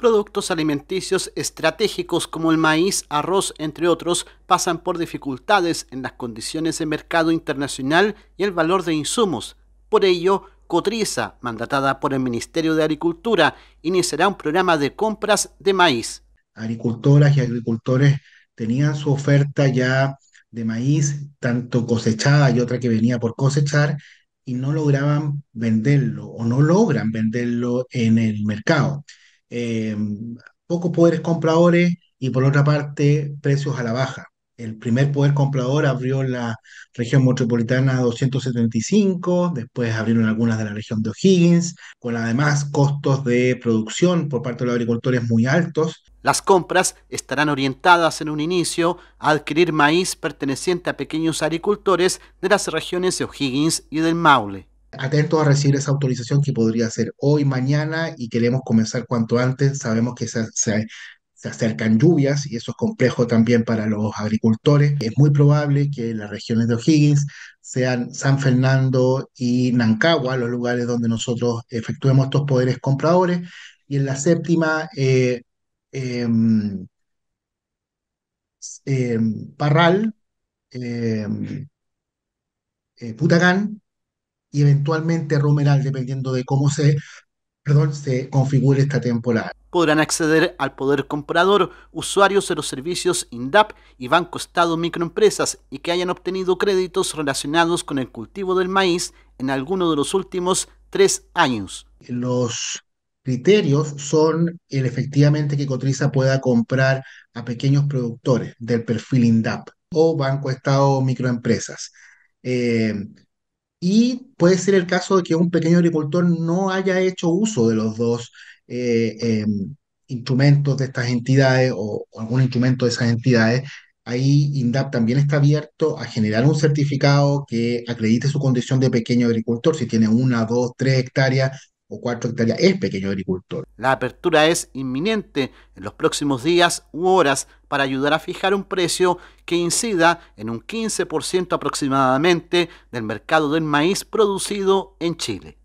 Productos alimenticios estratégicos como el maíz, arroz, entre otros, pasan por dificultades en las condiciones de mercado internacional y el valor de insumos. Por ello, Cotriza, mandatada por el Ministerio de Agricultura, iniciará un programa de compras de maíz. Agricultoras y agricultores tenían su oferta ya de maíz, tanto cosechada y otra que venía por cosechar, y no lograban venderlo o no logran venderlo en el mercado. Eh, pocos poderes compradores y por otra parte precios a la baja. El primer poder comprador abrió la región metropolitana 275, después abrieron algunas de la región de O'Higgins, con además costos de producción por parte de los agricultores muy altos. Las compras estarán orientadas en un inicio a adquirir maíz perteneciente a pequeños agricultores de las regiones de O'Higgins y del Maule atentos a recibir esa autorización que podría ser hoy, mañana y queremos comenzar cuanto antes. Sabemos que se, acercan lluvias y eso es complejo también para los agricultores. Es muy probable que las regiones de O'Higgins sean San Fernando y Nancagua, los lugares donde nosotros efectuemos estos poderes compradores. Y en la séptima, eh, em, em, Parral, em, eh, Putacán, y eventualmente Romeral, dependiendo de cómo se, configure esta temporada. Podrán acceder al poder comprador usuarios de los servicios INDAP y Banco Estado Microempresas y que hayan obtenido créditos relacionados con el cultivo del maíz en alguno de los últimos tres años. Los criterios son el efectivamente que Cotriza pueda comprar a pequeños productores del perfil INDAP o Banco Estado Microempresas. Eh, y puede ser el caso de que un pequeño agricultor no haya hecho uso de los dos eh, em, instrumentos de estas entidades o, o, algún instrumento de esas entidades. Ahí INDAP también está abierto a generar un certificado que acredite su condición de pequeño agricultor, si tiene una, dos, tres hectáreas o cuatro hectáreas es pequeño agricultor. La apertura es inminente en los próximos días u horas para ayudar a fijar un precio que incida en un 15% aproximadamente del mercado del maíz producido en Chile.